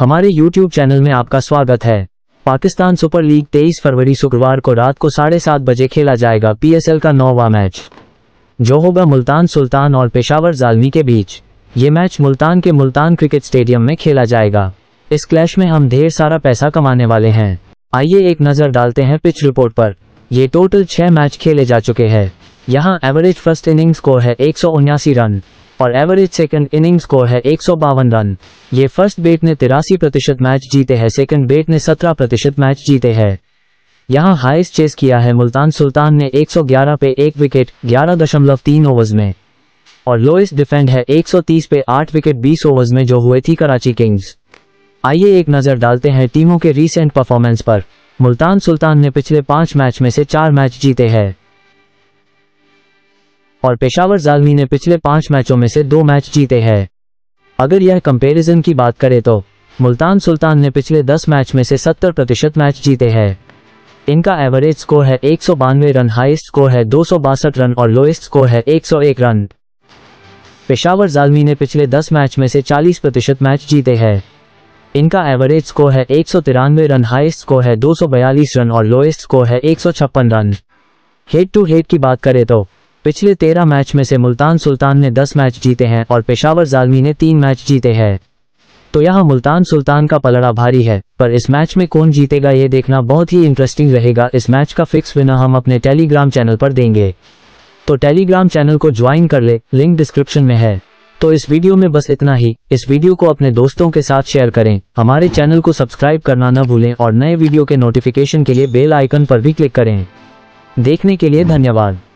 हमारे YouTube channel में आपका स्वागत है पाकिस्तान सुपर लीग 23 फरवरी शुक्रवार को रात को साढ़े सात बजे खेला जाएगा पी का नौवा मैच जो होगा मुल्तान सुल्तान और पेशावर जालमी के बीच ये मैच मुल्तान के मुल्तान क्रिकेट स्टेडियम में खेला जाएगा इस क्लैश में हम ढेर सारा पैसा कमाने वाले हैं आइए एक नज़र डालते हैं पिच रिपोर्ट पर ये टोटल छः मैच खेले जा चुके हैं यहाँ एवरेज फर्स्ट इनिंग स्कोर है एक रन और एवरेज सेकंड इनिंग्स स्कोर है एक रन ये फर्स्ट बेट ने तिरासी प्रतिशत मैच जीते हैं सेकंड बेट ने 17 प्रतिशत मैच जीते हैं यहां हाइस्ट चेस किया है मुल्तान सुल्तान ने 111 पे एक विकेट 11.3 ओवर्स में और लोएस्ट डिफेंड है 130 पे आठ विकेट 20 ओवर्स में जो हुए थी कराची किंग्स आइए एक नज़र डालते हैं टीमों के रिसेंट परफॉर्मेंस पर मुल्तान सुल्तान ने पिछले पांच मैच में से चार मैच जीते हैं और पेशावर जालमी ने पिछले पांच मैचों में से दो मैच जीते हैं अगर यह कंपैरिजन की बात करें तो मुल्तान सुल्तान ने पिछले दस मैच में से सत्तर प्रतिशत मैच जीते हैं इनका एवरेज स्कोर है एक रन हाइस्ट स्कोर है दो रन और लोएस्ट स्कोर है एक रन पेशावर जालमी ने पिछले 10 मैच में से 40 प्रतिशत मैच जीते हैं इनका एवरेज स्कोर है एक रन हाइस्ट स्कोर है बयालीस रन और लोएस्ट स्कोर है छप्पन रन हेड टू हेड की बात करें तो पिछले तेरह मैच में से मुल्तान सुल्तान ने दस मैच जीते हैं और पेशावर जालमी ने तीन मैच जीते हैं तो यहाँ मुल्तान सुल्तान का पलड़ा भारी है पर इस मैच में कौन जीतेगा ये देखना बहुत ही इंटरेस्टिंग रहेगा इस मैच का फिक्स विनर हम अपने टेलीग्राम चैनल पर देंगे तो टेलीग्राम चैनल को ज्वाइन कर ले लिंक डिस्क्रिप्शन में है तो इस वीडियो में बस इतना ही इस वीडियो को अपने दोस्तों के साथ शेयर करें हमारे चैनल को सब्सक्राइब करना न भूलें और नए वीडियो के नोटिफिकेशन के लिए बेल आइकन पर भी क्लिक करें देखने के लिए धन्यवाद